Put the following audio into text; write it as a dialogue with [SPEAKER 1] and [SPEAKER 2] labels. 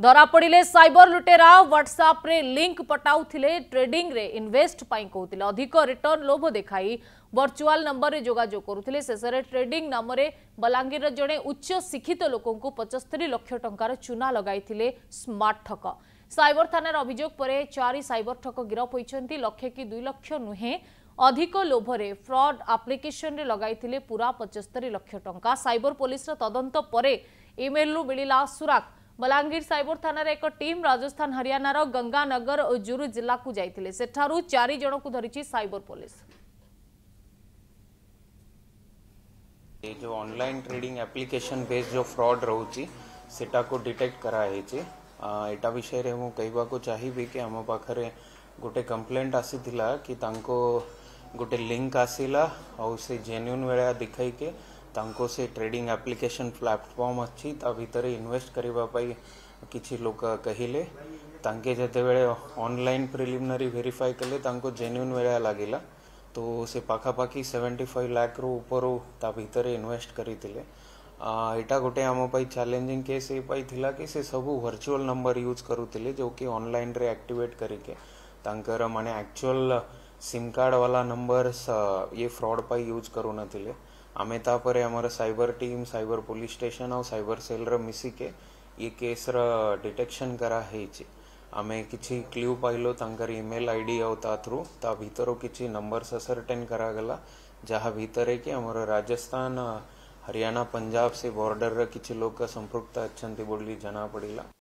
[SPEAKER 1] धरा पड़े सैबर लुटेरा ह्वाट्सअप्रे लिंक पठाऊ ट्रेडिंग रे इनभेस्ट कहते अधिक रिटर्न लोभ देखा वर्चुआल नंबर रे जोजोग कर शेषे ट्रेडिंग नाम बलांगीर जड़े उच्च शिक्षित लोक पचस्तरी लक्ष ट चूना लगे स्मार्ट ठक सबर थाना अभोग पर चार सबर ठक गिरफ्त होती लक्षे कि लक्ष नुहे अधिक लोभरे फ्रड आप्लिकेसन लगे पूरा पचस्तरी लक्ष टा सबर पुलिस तदंत पर इमेल रू मिल सुराग ବଲାଙ୍ଗୀର ସାଇବର ଥାନାରେ ଏକ ଟିମ୍ ରାଜସ୍ଥାନ ହରିୟାଣାର ଗଙ୍ଗାନଗର ଓ ଜୁରୁ ଜିଲ୍ଲାକୁ ଯାଇଥିଲେ ସେଠାରୁ ଚାରି ଜଣଙ୍କୁ ଧରିଛି ସାଇବର ପୋଲିସ
[SPEAKER 2] ଏ ଯେଉଁ ଅନଲାଇନ୍ ଟ୍ରେଡିଂ ଆପ୍ଲିକେସନ୍ ବେସ୍ ଯେଉଁ ଫ୍ରଡ୍ ରହୁଛି ସେଟାକୁ ଡିଟେକ୍ଟ କରାହେଇଛି ଏଟା ବିଷୟରେ ମୁଁ କହିବାକୁ ଚାହିଁବି କି ଆମ ପାଖରେ ଗୋଟେ କମ୍ପ୍ଲେଣ୍ଟ ଆସିଥିଲା କି ତାଙ୍କୁ ଗୋଟେ ଲିଙ୍କ ଆସିଲା ଆଉ ସେ ଜେନ୍ୟୁନ୍ ଭଳିଆ ଦେଖାଇକି ତାଙ୍କୁ ସେ ଟ୍ରେଡ଼ିଂ ଆପ୍ଲିକେସନ୍ ପ୍ଲାଟଫର୍ମ ଅଛି ତା ଭିତରେ ଇନଭେଷ୍ଟ କରିବା ପାଇଁ କିଛି ଲୋକ କହିଲେ ତାଙ୍କେ ଯେତେବେଳେ ଅନଲାଇନ୍ ପ୍ରିଲିମିନାରୀ ଭେରିଫାଏ କଲେ ତାଙ୍କୁ ଜେନ୍ୟୁନ୍ ଭଳିଆ ଲାଗିଲା ତ ସେ ପାଖାପାଖି ସେଭେଣ୍ଟି ଫାଇଭ୍ ଲାକ୍ରୁ ଉପରୁ ତା ଭିତରେ ଇନଭେଷ୍ଟ କରିଥିଲେ ଏଇଟା ଗୋଟେ ଆମ ପାଇଁ ଚ୍ୟାଲେଞ୍ଜିଂ କେସ୍ ଏଇପାଇଁ ଥିଲା କି ସେ ସବୁ ଭର୍ଚୁଆଲ୍ ନମ୍ବର ୟୁଜ୍ କରୁଥିଲେ ଯେଉଁକି ଅନଲାଇନ୍ରେ ଆକ୍ଟିଭେଟ୍ କରିକି ତାଙ୍କର ମାନେ ଆକ୍ଚୁଆଲ୍ ସିମ୍ କାର୍ଡ଼ ବାଲା ନମ୍ବର ଇଏ ଫ୍ରଡ଼୍ ପାଇଁ ୟୁଜ୍ କରୁନଥିଲେ आम तापर आमर cyber team cyber police station आ सैबर सेल मिसिके ये केस रिटेक्शन कराई आम किसी क्ल्यू पाइल तर इमेल आई डी आ्रु ता भर किसी नंबर सर्टेन करागला जहाँ भितर कि आमर राजस्थान हरियाणा पंजाब से बॉर्डर किसी लोग संपृक्तता अच्छा बोली जना पड़ा